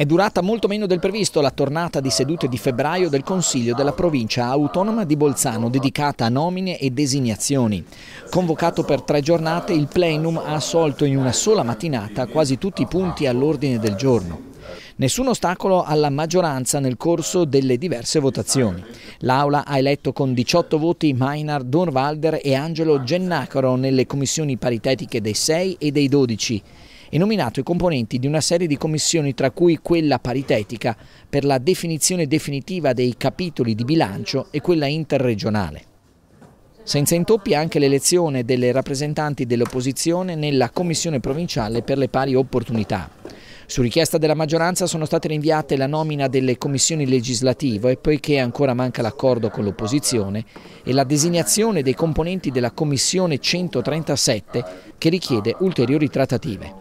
È durata molto meno del previsto la tornata di sedute di febbraio del Consiglio della provincia autonoma di Bolzano dedicata a nomine e designazioni. Convocato per tre giornate, il plenum ha assolto in una sola mattinata quasi tutti i punti all'ordine del giorno. Nessun ostacolo alla maggioranza nel corso delle diverse votazioni. L'Aula ha eletto con 18 voti Meinar, Dorvalder e Angelo Gennacaro nelle commissioni paritetiche dei 6 e dei 12 e nominato i componenti di una serie di commissioni tra cui quella paritetica per la definizione definitiva dei capitoli di bilancio e quella interregionale. Senza intoppi anche l'elezione delle rappresentanti dell'opposizione nella Commissione provinciale per le pari opportunità. Su richiesta della maggioranza sono state rinviate la nomina delle commissioni legislative e poiché ancora manca l'accordo con l'opposizione e la designazione dei componenti della commissione 137 che richiede ulteriori trattative.